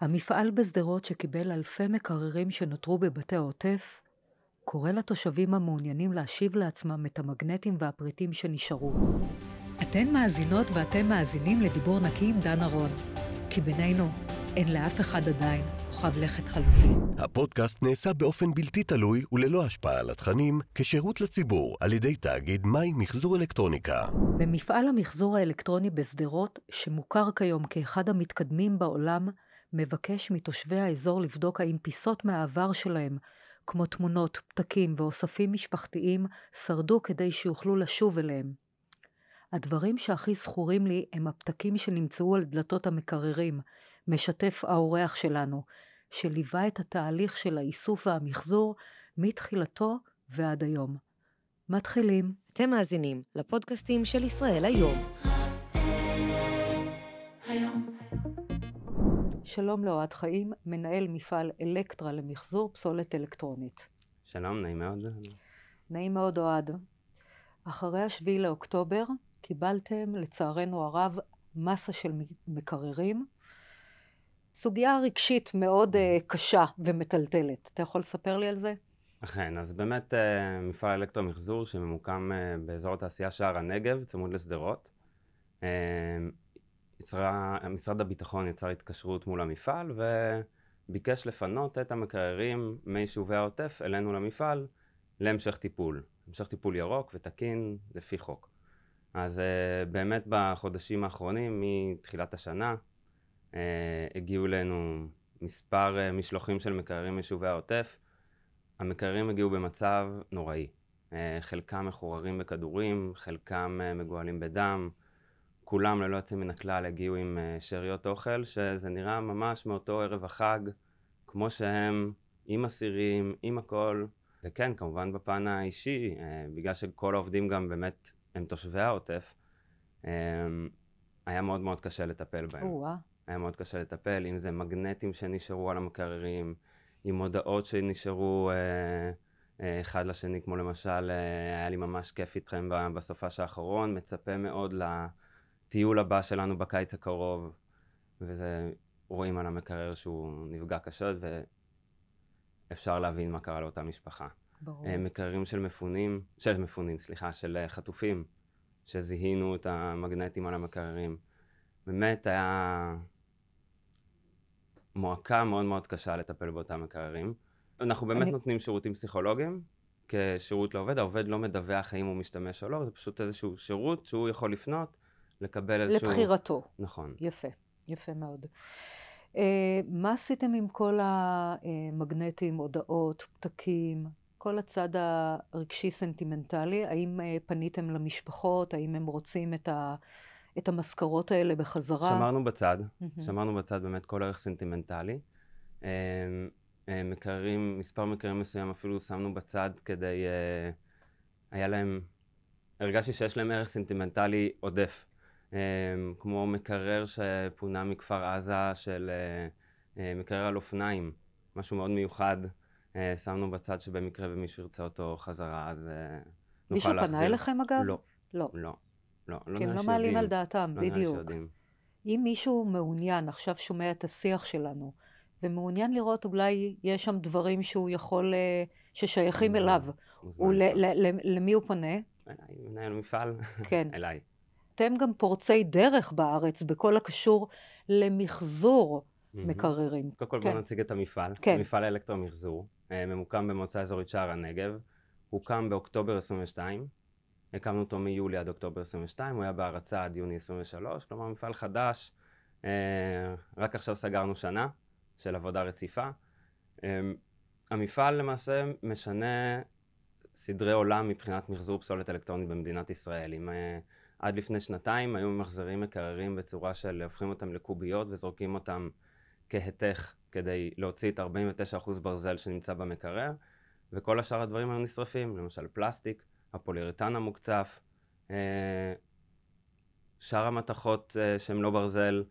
המפעל בשדרות שקיבל אלפי מקררים שנותרו בבתי העוטף, קורא לתושבים המעוניינים להשיב לעצמם את המגנטים והפריטים שנשארו. אתן מאזינות ואתם מאזינים לדיבור נקי עם דן ארון. כי בינינו, אין לאף אחד עדיין כוכב לכת חלופי. הפודקאסט נעשה באופן בלתי תלוי וללא השפעה על התכנים, כשירות לציבור, על ידי תאגיד מים מחזור אלקטרוניקה. במפעל המחזור האלקטרוני בשדרות, שמוכר כיום כאחד המתקדמים בעולם, מבקש מתושבי האזור לבדוק האם פיסות מהעבר שלהם, כמו תמונות, פתקים ואוספים משפחתיים, שרדו כדי שיוכלו לשוב אליהם. הדברים שהכי זכורים לי הם הפתקים שנמצאו על דלתות המקררים, משתף האורח שלנו, שליווה את התהליך של האיסוף והמחזור מתחילתו ועד היום. מתחילים. אתם מאזינים לפודקאסטים של ישראל היום. ישראל היום. שלום לאוהד חיים, מנהל מפעל אלקטרה למחזור פסולת אלקטרונית. שלום, נעים מאוד. נעים מאוד, אוהד. אחרי השביעי לאוקטובר קיבלתם, לצערנו הרב, מסה של מקררים. סוגיה רגשית מאוד uh, קשה ומטלטלת. אתה יכול לספר לי על זה? אכן, אז באמת uh, מפעל אלקטרו-מחזור שממוקם uh, באזור התעשייה שער הנגב, צמוד לשדרות. Uh, יצרה, משרד הביטחון יצר התקשרות מול המפעל וביקש לפנות את המקררים מיישובי העוטף אלינו למפעל להמשך טיפול, המשך טיפול ירוק ותקין לפי חוק. אז אה, באמת בחודשים האחרונים, מתחילת השנה, אה, הגיעו אלינו מספר אה, משלוחים של מקררים מיישובי העוטף. המקררים הגיעו במצב נוראי. חלקם מחוררים בכדורים, חלקם מגואלים בדם, כולם ללא יוצא מן הכלל הגיעו עם אה, שאריות אוכל, שזה נראה ממש מאותו ערב החג, כמו שהם, עם הסירים, עם הכל. וכן, כמובן בפן האישי, אה, בגלל שכל העובדים גם באמת הם תושבי העוטף, אמ, היה מאוד מאוד קשה לטפל בהם. או היה מאוד קשה לטפל, אם זה מגנטים שנשארו על המקררים, עם הודעות שנשארו אה, אה, אחד לשני, כמו למשל, אה, היה לי ממש כיף איתכם בסופש האחרון, מצפה מאוד ל... לה... הטיול הבא שלנו בקיץ הקרוב, וזה, רואים על המקרר שהוא נפגע קשות, ואפשר להבין מה קרה לאותה משפחה. ברור. אה, מקררים של מפונים, של מפונים, סליחה, של אה, חטופים, שזיהינו את המגנטים על המקררים. באמת היה מועקה מאוד מאוד קשה לטפל באותם מקררים. אנחנו באמת אני... נותנים שירותים פסיכולוגיים כשירות לעובד, העובד לא מדווח האם הוא משתמש או לא, זה פשוט איזשהו שירות שהוא יכול לפנות לקבל איזשהו... לבחירתו. נכון. יפה, יפה מאוד. Uh, מה עשיתם עם כל המגנטים, הודעות, פתקים, כל הצד הרגשי-סנטימנטלי? האם uh, פניתם למשפחות? האם הם רוצים את, ה, את המשכורות האלה בחזרה? שמרנו בצד, mm-hmm. שמרנו בצד באמת כל ערך סנטימנטלי. Uh, uh, מקררים, מספר מקררים מסוים אפילו שמנו בצד כדי... Uh, היה להם... הרגשתי שיש להם ערך סנטימנטלי עודף. אמ, כמו מקרר שפונה מכפר עזה של אה, אה, מקרר על אופניים, משהו מאוד מיוחד, אה, שמנו בצד שבמקרה ומישהו ירצה אותו חזרה, אז נוכל להחזיר. מישהו פנה אליכם אגב? לא. לא. לא. לא, לא כי הם לא מעלים על דעתם, לא בדיוק. אם מישהו מעוניין, עכשיו שומע את השיח שלנו, ומעוניין לראות אולי יש שם דברים שהוא יכול, ששייכים אליו, למי הוא פונה? אליי, מנהל מפעל. כן. אליי. אתם גם פורצי דרך בארץ בכל הקשור למחזור mm-hmm. מקררים. קודם כל כן. בואו נציג את המפעל. כן. מפעל האלקטרומחזור, אה, ממוקם במועצה אזורית שער הנגב, הוקם באוקטובר 22, הקמנו אותו מיולי עד אוקטובר 22, הוא היה בהרצה עד יוני 23, כלומר מפעל חדש, אה, רק עכשיו סגרנו שנה של עבודה רציפה. אה, המפעל למעשה משנה סדרי עולם מבחינת מחזור פסולת אלקטרונית במדינת ישראל. עם, עד לפני שנתיים היו ממחזרים מקררים בצורה של הופכים אותם לקוביות וזורקים אותם כהתך כדי להוציא את 49% ברזל שנמצא במקרר, וכל השאר הדברים היו נשרפים, למשל פלסטיק, הפוליריטן המוקצף, אה, שאר המתכות אה, שהן לא ברזל,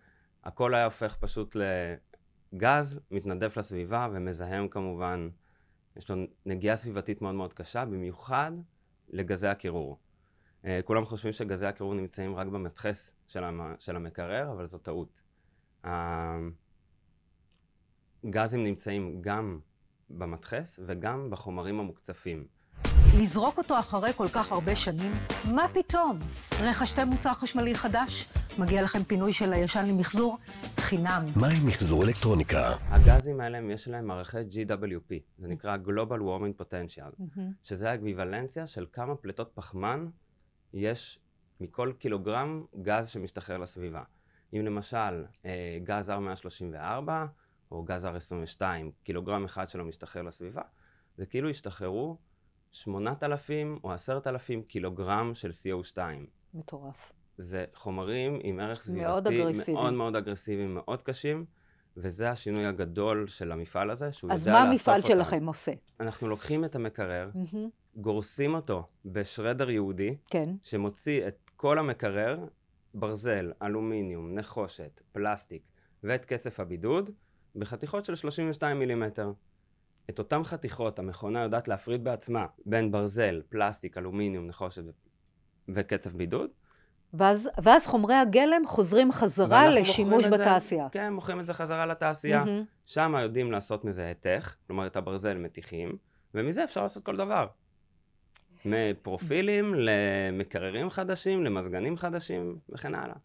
הכל היה הופך פשוט לגז, מתנדף לסביבה ומזהם כמובן, יש לו נגיעה סביבתית מאוד מאוד קשה, במיוחד לגזי הקירור. אה, כולם חושבים שגזי הקירור נמצאים רק במתחס של, המ... של המקרר, אבל זו טעות. הגזים אה, נמצאים גם במתחס וגם בחומרים המוקצפים. לזרוק אותו אחרי כל כך הרבה שנים? מה פתאום? רכשתם מוצר חשמלי חדש? מגיע לכם פינוי של הישן למחזור? חינם. מה עם מחזור אלקטרוניקה? הגזים האלה, יש להם מערכי GWP, זה נקרא Global Warming Potential, שזה האקוויוולנציה של כמה פליטות פחמן יש מכל קילוגרם גז שמשתחרר לסביבה. אם למשל אה, גז R134 או גז R22, קילוגרם אחד שלו משתחרר לסביבה, זה כאילו השתחררו 8,000 או 10,000 קילוגרם של CO2. מטורף. זה חומרים עם ערך סביבתי מאוד אגרסיבי. מאוד מאוד אגרסיביים, מאוד קשים, וזה השינוי הגדול של המפעל הזה, שהוא יודע לאסוף אותם. אז מה המפעל שלכם עושה? אנחנו לוקחים את המקרר, mm-hmm. גורסים אותו בשרדר יהודי, כן. שמוציא את כל המקרר, ברזל, אלומיניום, נחושת, פלסטיק ואת כסף הבידוד, בחתיכות של 32 מילימטר. את אותן חתיכות המכונה יודעת להפריד בעצמה בין ברזל, פלסטיק, אלומיניום, נחושת וקצב בידוד. ואז, ואז חומרי הגלם חוזרים חזרה לשימוש בתעשייה. זה, כן, מוכרים את זה חזרה לתעשייה. Mm-hmm. שם יודעים לעשות מזה העתך, כלומר את הברזל מתיחים, ומזה אפשר לעשות כל דבר. מפרופילים למקררים חדשים, למזגנים חדשים וכן הלאה.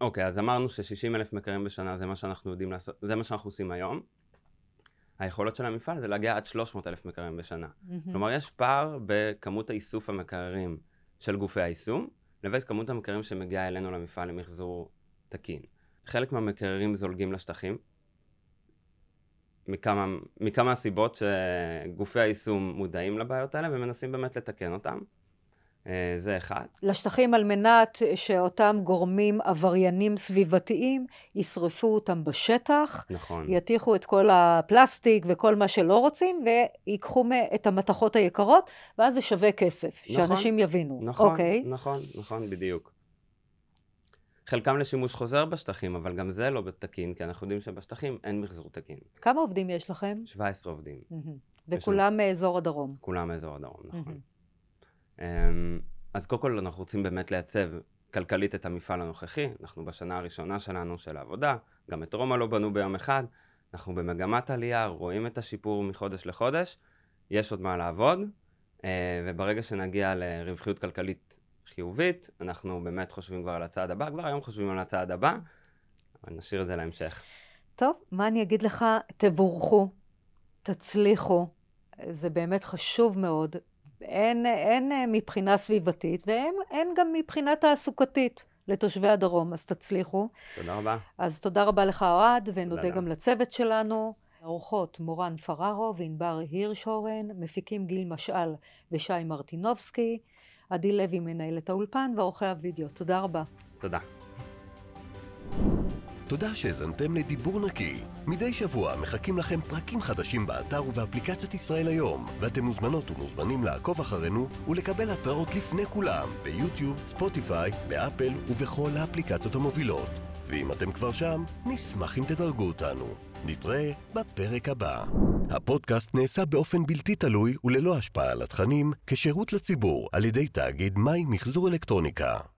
אוקיי, okay, אז אמרנו ש-60 אלף מקררים בשנה זה מה שאנחנו יודעים לעשות, זה מה שאנחנו עושים היום. היכולות של המפעל זה להגיע עד 300 אלף מקררים בשנה. כלומר, יש פער בכמות האיסוף המקררים של גופי היישום, לבין כמות המקררים שמגיעה אלינו למפעל למחזור תקין. חלק מהמקררים זולגים לשטחים, מכמה, מכמה סיבות שגופי היישום מודעים לבעיות האלה ומנסים באמת לתקן אותם. אה, זה אחד. לשטחים על מנת שאותם גורמים עבריינים סביבתיים ישרפו אותם בשטח. נכון. יטיחו את כל הפלסטיק וכל מה שלא רוצים, ויקחו את המתכות היקרות, ואז זה שווה כסף, נכון, שאנשים יבינו. נכון, okay. אוקיי? נכון, נכון, בדיוק. חלקם לשימוש חוזר בשטחים, אבל גם זה לא תקין, כי אנחנו יודעים שבשטחים אין מחזור תקין. כמה עובדים יש לכם? 17 עובדים. Mm-hmm. וכולם מאזור הדרום. כולם מאזור הדרום, נכון. Mm-hmm. אז קודם כל אנחנו רוצים באמת לייצב כלכלית את המפעל הנוכחי, אנחנו בשנה הראשונה שלנו של העבודה, גם את רומא לא בנו ביום אחד, אנחנו במגמת עלייה, רואים את השיפור מחודש לחודש, יש עוד מה לעבוד, אה, וברגע שנגיע לרווחיות כלכלית חיובית, אנחנו באמת חושבים כבר על הצעד הבא, כבר היום חושבים על הצעד הבא, אבל נשאיר את זה להמשך. טוב, מה אני אגיד לך? תבורכו, תצליחו, זה באמת חשוב מאוד, אין, אין אה, מבחינה סביבתית והן גם מבחינה תעסוקתית. לתושבי הדרום, אז תצליחו. תודה רבה. אז תודה רבה לך, אוהד, ונודה גם לצוות שלנו. עורכות מורן פררו וענבר הירשורן, מפיקים גיל משעל ושי מרטינובסקי. עדי לוי מנהלת האולפן ועורכי הוידאו. תודה רבה. תודה. תודה שהאזנתם לדיבור נקי. מדי שבוע מחכים לכם פרקים חדשים באתר ובאפליקציית ישראל היום, ואתם מוזמנות ומוזמנים לעקוב אחרינו ולקבל התראות לפני כולם ביוטיוב, ספוטיפיי, באפל ובכל האפליקציות המובילות. ואם אתם כבר שם, נשמח אם תדרגו אותנו. נתראה בפרק הבא. הפודקאסט נעשה באופן בלתי תלוי וללא השפעה על התכנים, כשירות לציבור על ידי תאגיד מים מחזור אלקטרוניקה.